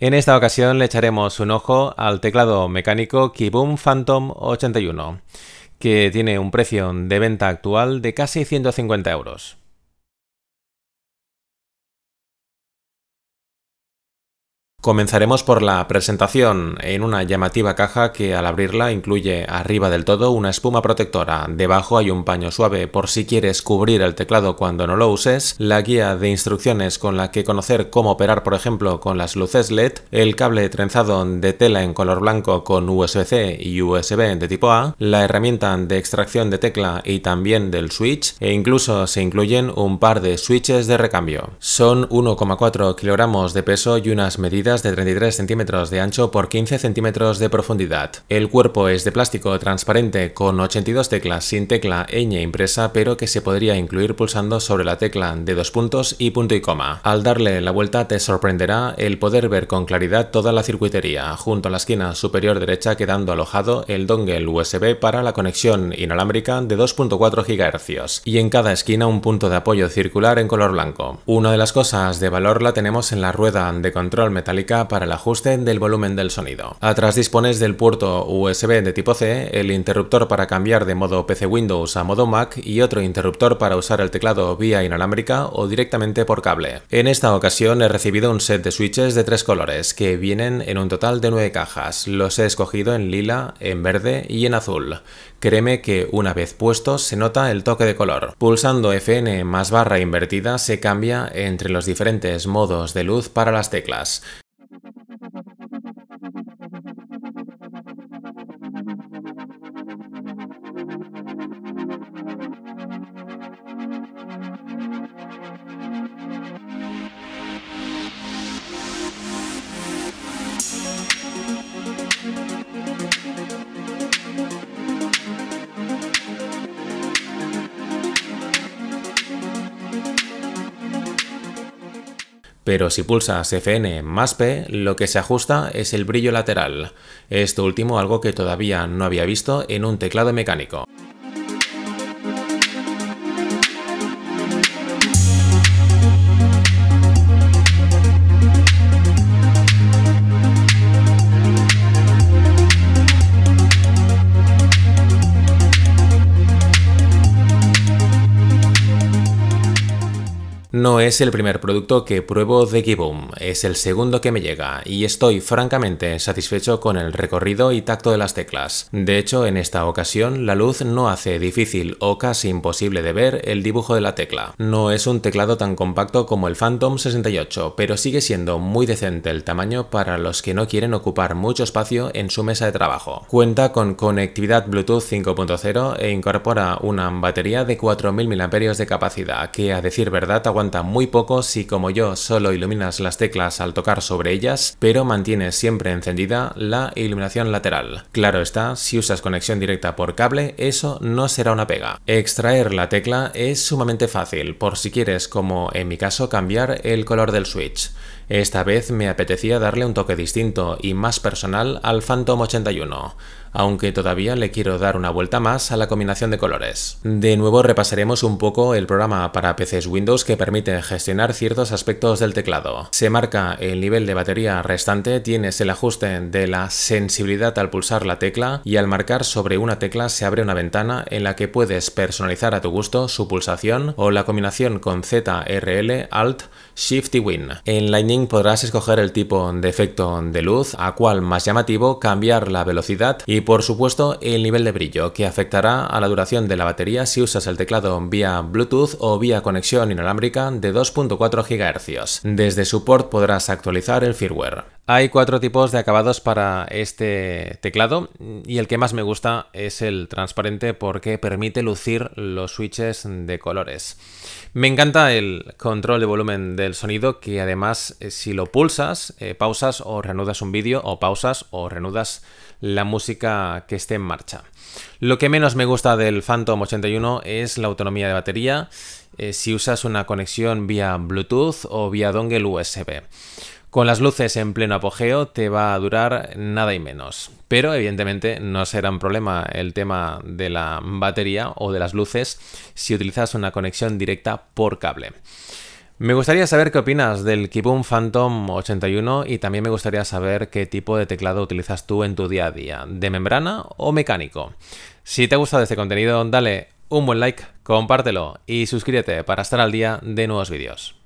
En esta ocasión le echaremos un ojo al teclado mecánico Kibum Phantom 81, que tiene un precio de venta actual de casi 150 euros. Comenzaremos por la presentación en una llamativa caja que al abrirla incluye arriba del todo una espuma protectora, debajo hay un paño suave por si quieres cubrir el teclado cuando no lo uses, la guía de instrucciones con la que conocer cómo operar por ejemplo con las luces LED, el cable trenzado de tela en color blanco con USB-C y USB de tipo A, la herramienta de extracción de tecla y también del switch e incluso se incluyen un par de switches de recambio. Son 1,4 kilogramos de peso y unas medidas de 33 centímetros de ancho por 15 centímetros de profundidad. El cuerpo es de plástico transparente con 82 teclas sin tecla ñ impresa pero que se podría incluir pulsando sobre la tecla de dos puntos y punto y coma. Al darle la vuelta te sorprenderá el poder ver con claridad toda la circuitería, junto a la esquina superior derecha quedando alojado el dongle USB para la conexión inalámbrica de 2.4 GHz y en cada esquina un punto de apoyo circular en color blanco. Una de las cosas de valor la tenemos en la rueda de control metal para el ajuste del volumen del sonido. Atrás dispones del puerto USB de tipo C, el interruptor para cambiar de modo PC Windows a modo Mac y otro interruptor para usar el teclado vía inalámbrica o directamente por cable. En esta ocasión he recibido un set de switches de tres colores que vienen en un total de nueve cajas. Los he escogido en lila, en verde y en azul. Créeme que una vez puestos se nota el toque de color. Pulsando FN más barra invertida se cambia entre los diferentes modos de luz para las teclas. pero si pulsas Fn más P, lo que se ajusta es el brillo lateral, esto último algo que todavía no había visto en un teclado mecánico. No es el primer producto que pruebo de Giboom, es el segundo que me llega y estoy francamente satisfecho con el recorrido y tacto de las teclas. De hecho, en esta ocasión la luz no hace difícil o casi imposible de ver el dibujo de la tecla. No es un teclado tan compacto como el Phantom 68, pero sigue siendo muy decente el tamaño para los que no quieren ocupar mucho espacio en su mesa de trabajo. Cuenta con conectividad Bluetooth 5.0 e incorpora una batería de 4000 mAh de capacidad que a decir verdad aguanta muy poco si como yo solo iluminas las teclas al tocar sobre ellas, pero mantienes siempre encendida la iluminación lateral. Claro está, si usas conexión directa por cable, eso no será una pega. Extraer la tecla es sumamente fácil, por si quieres, como en mi caso, cambiar el color del switch. Esta vez me apetecía darle un toque distinto y más personal al Phantom 81 aunque todavía le quiero dar una vuelta más a la combinación de colores. De nuevo repasaremos un poco el programa para PCs Windows que permite gestionar ciertos aspectos del teclado. Se marca el nivel de batería restante, tienes el ajuste de la sensibilidad al pulsar la tecla y al marcar sobre una tecla se abre una ventana en la que puedes personalizar a tu gusto su pulsación o la combinación con ZRL, Alt, Shift y Win. En Lightning podrás escoger el tipo de efecto de luz, a cual más llamativo, cambiar la velocidad y por supuesto el nivel de brillo, que afectará a la duración de la batería si usas el teclado vía Bluetooth o vía conexión inalámbrica de 2.4 GHz. Desde su port podrás actualizar el firmware. Hay cuatro tipos de acabados para este teclado y el que más me gusta es el transparente porque permite lucir los switches de colores. Me encanta el control de volumen del sonido que además eh, si lo pulsas, eh, pausas o reanudas un vídeo o pausas o reanudas la música que esté en marcha. Lo que menos me gusta del Phantom 81 es la autonomía de batería eh, si usas una conexión vía Bluetooth o vía dongle USB. Con las luces en pleno apogeo te va a durar nada y menos. Pero evidentemente no será un problema el tema de la batería o de las luces si utilizas una conexión directa por cable. Me gustaría saber qué opinas del Kibum Phantom 81 y también me gustaría saber qué tipo de teclado utilizas tú en tu día a día, de membrana o mecánico. Si te ha gustado este contenido, dale un buen like, compártelo y suscríbete para estar al día de nuevos vídeos.